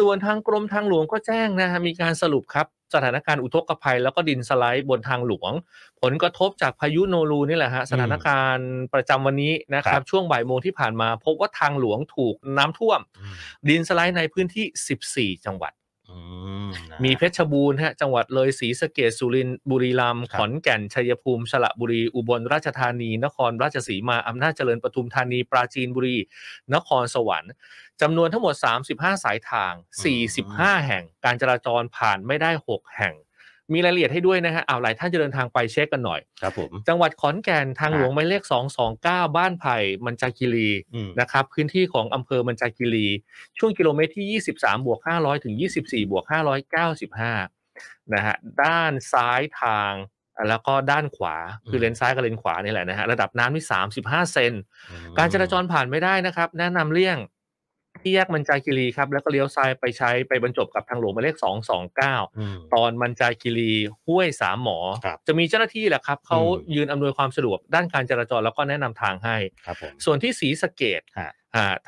ส่วนทางกรมทางหลวงก็แจ้งนะฮะมีการสรุปครับ สถานการณ์อุทกภัยแล้วก็ดินสไลด์บนทางหลวง ผลกระทบจากพายุโนรูนี่แหละฮะ สถานการณ์ประจำวันนี้นะครับ ช่วงบ่ายโมงที่ผ่านมาพบว่าทางหลวงถูกน้ำท่วม ดินสไลด์ในพื้นที่ 14 จังหวัดมีเพชรบูรณ์ฮะจังหวัดเลยศรีสะเกดสุรินทร์บุรีรัมย์ขอนแก่น ชัยภูมิ สระบุรีอุบลราชธานี นครราชสีมา อำนาจเจริญปทุมธานี ปราจีนบุรี นครสวรรค์จำนวนทั้งหมด 35 สายทาง 45 แห่ง การจราจรผ่านไม่ได้ 6 แห่งมีรายละเอียดให้ด้วยนะฮะเอาหลายท่านจะเดินทางไปเช็คกันหน่อยครับผมจังหวัดขอนแก่นทางหลวงหมายเลข 229 บ้านไผ่มันจากิรีนะครับพื้นที่ของอำเภอมันจากิรี ช่วงกิโลเมตรที่ 23 บวก500 ถึง 24 บวก 595 นะฮะ ด้านซ้ายทาง แล้วก็ด้านขวา คือเลนซ้ายกับเลนขวานี่แหละนะฮะ ระดับน้ำที่35 เซน การจราจรผ่านไม่ได้นะครับ แนะนำเลี่ยงที่แยกมันจาคิรีครับ แล้วก็เลี้ยวซ้ายไปใช้ไปบรรจบกับทางหลวงหมายเลขสองสองเก้าตอนมันจาคิรีห้วยสามหมอ จะมีเจ้าหน้าที่แหละครับเขายืนอำนวยความสะดวกด้านการจราจรแล้วก็แนะนำทางให้ ส่วนที่สีสเกต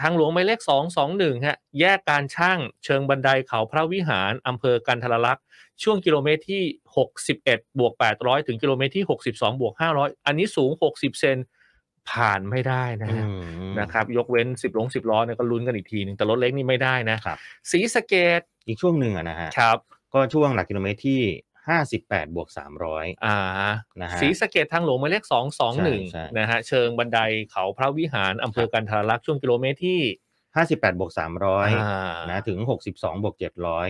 ทางหลวงหมายเลขสององหนึ่งฮะแยกการช่างเชิงบันไดเขาพระวิหารอำเภอกันทรลักษ์ช่วงกิโลเมตรที่หกสิบเอ็ดบวกแปดร้อยถึงกิโลเมตรที่หกสิบองบวกห้าร้อยอันนี้สูงหกสิบเซนผ่านไม่ได้นะนะครับยกเว้นสิบลงสิบล้อเนี่ยก็ลุ้นกันอีกทีหนึ่งแต่รถเล็กนี่ไม่ได้นะสีสเกตอีกช่วงหนึ่งนะฮะครับก็ช่วงหลักกิโลเมตรที่ห้าสิบแปดบวกสามร้อยอ่านะฮะสีสเกตทางหลวงหมายเลขสองสองหนึ่งนะฮะเชิงบันไดเขาพระวิหารอำเภอกันทารักษ์ช่วงกิโลเมตรที่ห้าสิบแปดบวกสามร้อยนะถึงหกสิบสองบวกเจ็ดร้อย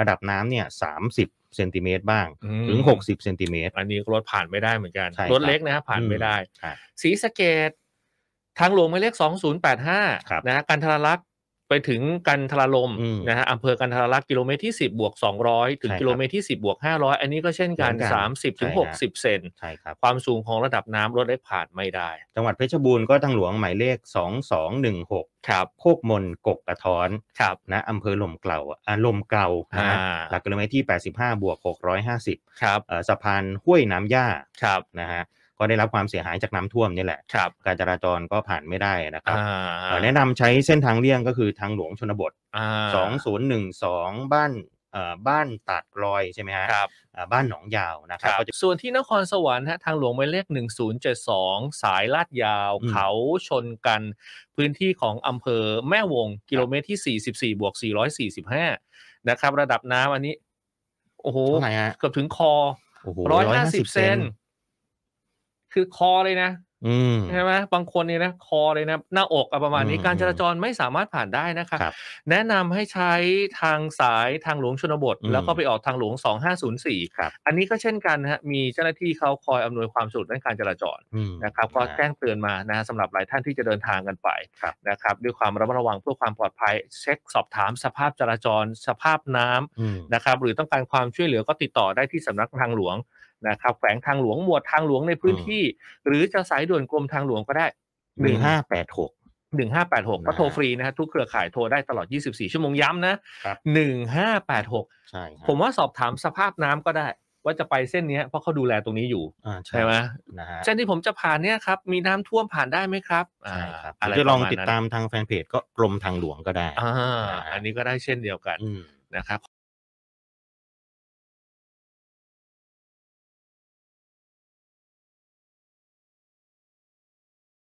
ระดับน้ำเนี่ยสามสิบเซนติเมตรบ้าง ถึง60เซนติเมตรอันนี้รถผ่านไม่ได้เหมือนกัน รถเล็กนะผ่านไม่ได้ สีสเกตทางหลวงหมายเลข2085 นะการทะลักษไปถึงกันทราลมนะฮะอำเภอกันทราลักษ์กิโลเมตรที่ 10บวก200 ถึงกิโลเมตรที่10บวก500 อันนี้ก็เช่นกัน 30ถึง60 เซนความสูงของระดับน้ำรถเล็กผ่านไม่ได้จังหวัดเพชรบูรณ์ก็ทางหลวงหมายเลข 2216 ครับโคกมนกกกระท้อนครับนะอำเภอลมเกลาอ่าลมเกลานะหลักกิโลเมตรที่ 85บวก650ครับสะพานห้วยน้ำย่าครับนะฮะก็ได้รับความเสียหายจากน้ำท่วมนี่แหละ การจราจรก็ผ่านไม่ได้นะครับ แนะนำใช้เส้นทางเลี่ยงก็คือทางหลวงชนบท 2012 บ้านบ้านตัดรอยใช่ไหมฮะครับ บ้านหนองยาวนะครับ ส่วนที่นครสวรรค์ฮะทางหลวงหมายเลข1072 สายลาดยาวเขาชนกันพื้นที่ของอำเภอแม่วง กิโลเมตรที่ 44บวก445 นะครับ ระดับน้ำอันนี้ โอ้โห เกือบถึงคอ150เซนคือคอเลยนะใช่ไหมบางคนนี่นะคอเลยนะ หน้าอกประมาณนี้ การจราจรไม่สามารถผ่านได้นะคะคแนะนำให้ใช้ทางสายทางหลวงชนบท แล้วก็ไปออกทางหลวง 2504 อันนี้ก็เช่นกันฮะมีเจ้าหน้าที่เขาคอยอำนวยความสะดวกด้านการจราจรนะครับก็แจ้งเตือนมานะสำหรับหลายท่านที่จะเดินทางกันไปนะครับ ด้วยความระมัดระวังเพื่อความปลอดภัย เช็คสอบถามสภาพจราจร สภาพน้ำนะครับ หรือต้องการความช่วยเหลือก็ติดต่อได้ที่สำนักทางหลวงนะครับแฝงทางหลวงหมวดทางหลวงในพื้นที่ หรือจะสายด่วนกรมทางหลวงก็ได้หนึ่งห้าแปดหกหนึ่งห้าแปดหกก็โทรฟรีนะครับทุกเครือข่ายโทรได้ตลอดยี่สสิบี่ชั่วโมงย้ำนะหนึ่งห้าแปดหกผมว่าสอบถามสภาพน้ำก็ได้ ว่าจะไปเส้นนี้ เพราะเขาดูแลตรงนี้อยู่ ใช่ไหมเส้นที่ผมจะผ่านเนี่ยครับมีน้ำท่วมผ่านได้ไหมครับใช่ครับจะลองติดตามทางแฟนเพจก็กรมทางหลวงก็ได้อันนี้ก็ได้เช่นเดียวกันนะครับ